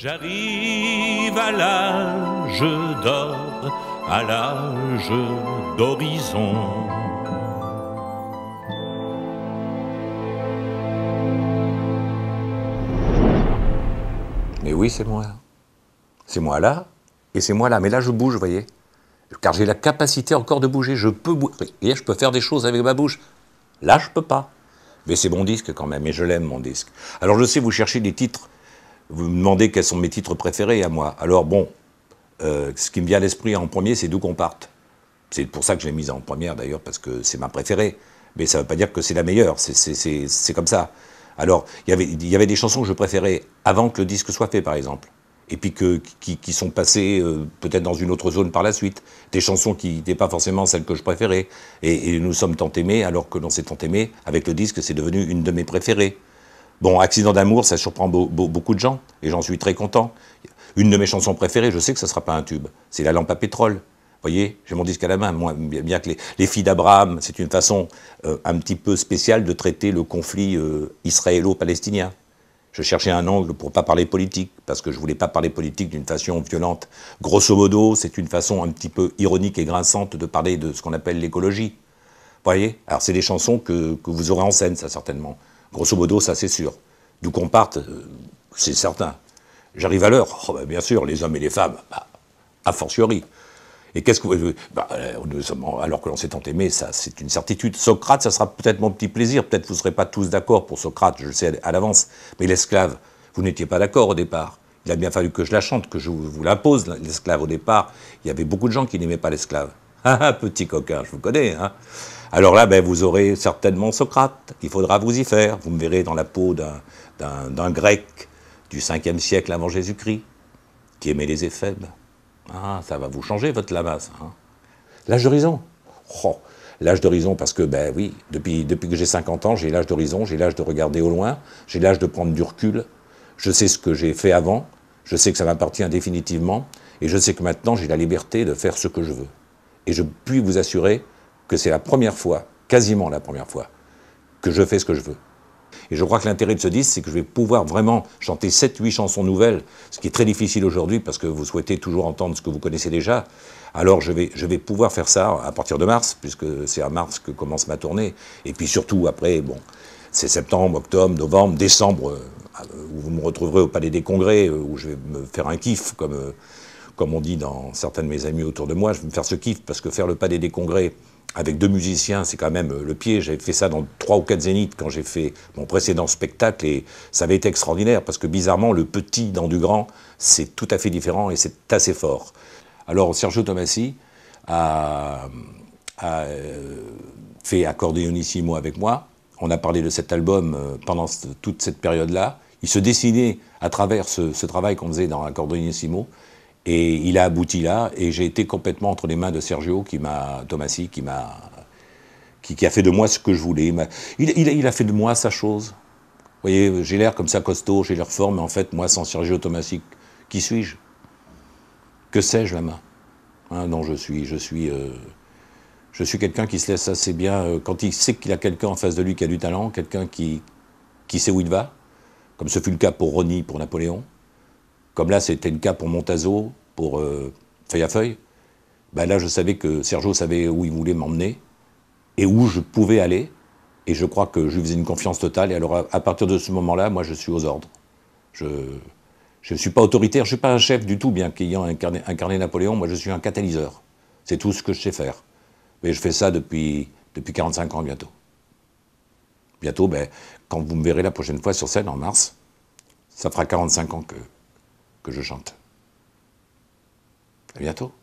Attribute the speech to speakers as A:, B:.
A: J'arrive à l'âge d'or, à l'âge d'horizon. Mais oui, c'est moi. C'est moi là, et c'est moi là. Mais là, je bouge, vous voyez. Car j'ai la capacité encore de bouger. Je peux bouger. je peux faire des choses avec ma bouche. Là, je peux pas. Mais c'est mon disque quand même, et je l'aime, mon disque. Alors, je sais, vous cherchez des titres vous me demandez quels sont mes titres préférés à moi. Alors bon, euh, ce qui me vient à l'esprit en premier, c'est D'où qu'on parte. C'est pour ça que je l'ai mise en première d'ailleurs, parce que c'est ma préférée. Mais ça ne veut pas dire que c'est la meilleure, c'est comme ça. Alors, il y avait des chansons que je préférais avant que le disque soit fait, par exemple. Et puis qui, sont passées euh, peut-être dans une autre zone par la suite. Des chansons qui n'étaient pas forcément celles que je préférais. Et, nous sommes tant aimés, alors que l'on s'est tant aimés, avec le disque, c'est devenu une de mes préférées. Bon, Accident d'amour, ça surprend beaucoup de gens, et j'en suis très content. Une de mes chansons préférées, je sais que ça ne sera pas un tube, c'est La lampe à pétrole. Vous voyez, j'ai mon disque à la main, moi, bien que les, filles d'Abraham, c'est une façon euh, un petit peu spéciale de traiter le conflit euh, israélo-palestinien. Je cherchais un angle pour ne pas parler politique, parce que je voulais pas parler politique d'une façon violente. Grosso modo, c'est une façon un petit peu ironique et grinçante de parler de ce qu'on appelle l'écologie. Vous voyez Alors c'est des chansons que, que vous aurez en scène, ça certainement. Grosso modo, ça c'est sûr. D'où qu'on parte, euh, c'est certain. J'arrive à l'heure, oh, bah, bien sûr, les hommes et les femmes, à bah, a fortiori. Et qu'est-ce que vous... Bah, euh, alors que l'on s'est tant aimé, ça c'est une certitude. Socrate, ça sera peut-être mon petit plaisir. Peut-être vous ne serez pas tous d'accord pour Socrate, je le sais à l'avance. Mais l'esclave, vous n'étiez pas d'accord au départ. Il a bien fallu que je la chante, que je vous l'impose, l'esclave au départ. Il y avait beaucoup de gens qui n'aimaient pas l'esclave. Ah, ah, petit coquin, je vous connais. Hein. Alors là, ben, vous aurez certainement Socrate. Il faudra vous y faire. Vous me verrez dans la peau d'un grec du 5e siècle avant Jésus-Christ, qui aimait les éphèbes. Ah, ça va vous changer votre lavasse. Hein. l'âge d'horizon. Oh, l'âge d'horizon, parce que, ben oui, depuis, depuis que j'ai 50 ans, j'ai l'âge d'horizon, j'ai l'âge de regarder au loin, j'ai l'âge de prendre du recul. Je sais ce que j'ai fait avant, je sais que ça m'appartient définitivement, et je sais que maintenant j'ai la liberté de faire ce que je veux. Et je puis vous assurer que c'est la première fois, quasiment la première fois, que je fais ce que je veux. Et je crois que l'intérêt de ce disque, c'est que je vais pouvoir vraiment chanter 7-8 chansons nouvelles, ce qui est très difficile aujourd'hui parce que vous souhaitez toujours entendre ce que vous connaissez déjà. Alors je vais, je vais pouvoir faire ça à partir de mars, puisque c'est à mars que commence ma tournée. Et puis surtout après, bon, c'est septembre, octobre, novembre, décembre, euh, où vous me retrouverez au Palais des Congrès, euh, où je vais me faire un kiff, comme euh, comme on dit dans certains de mes amis autour de moi, je vais me faire ce kiff parce que faire le Palais des Congrès avec deux musiciens, c'est quand même euh, le pied. J'avais fait ça dans trois ou quatre zéniths quand j'ai fait mon précédent spectacle et ça avait été extraordinaire parce que bizarrement, le petit dans du grand, c'est tout à fait différent et c'est assez fort. Alors Sergio Tomassi a, euh, fait Accordéonissimo avec moi. On a parlé de cet album euh, pendant toute cette période-là. Il se dessinait à travers ce, ce travail qu'on faisait dans Accordéonissimo. Et il a abouti là, et j'ai été complètement entre les mains de Sergio qui m'a, Tomassi, qui m'a, qui, a fait de moi ce que je voulais. Il, il, a fait de moi sa chose. Vous voyez, j'ai l'air comme ça costaud, j'ai l'air fort, mais en fait, moi, sans Sergio Tomassi, qui suis-je Que sais-je, la main hein, Non, je suis, je suis, euh, je suis quelqu'un qui se laisse assez bien euh, quand il sait qu'il a quelqu'un en face de lui qui a du talent, quelqu'un qui, qui sait où il va, comme ce fut le cas pour Ronnie, pour Napoléon. Comme là, c'était le cas pour Montazo, pour euh, Feuille à Feuille. Ben là, je savais que Sergio savait où il voulait m'emmener et où je pouvais aller. Et je crois que je lui faisais une confiance totale. Et alors, à, partir de ce moment-là, moi, je suis aux ordres. Je ne suis pas autoritaire, je ne suis pas un chef du tout, bien qu'ayant incarné, incarné, Napoléon, moi, je suis un catalyseur. C'est tout ce que je sais faire. Mais je fais ça depuis, depuis 45 ans bientôt. Bientôt, ben, quand vous me verrez la prochaine fois sur scène en mars, ça fera 45 ans que, je chante. À bientôt.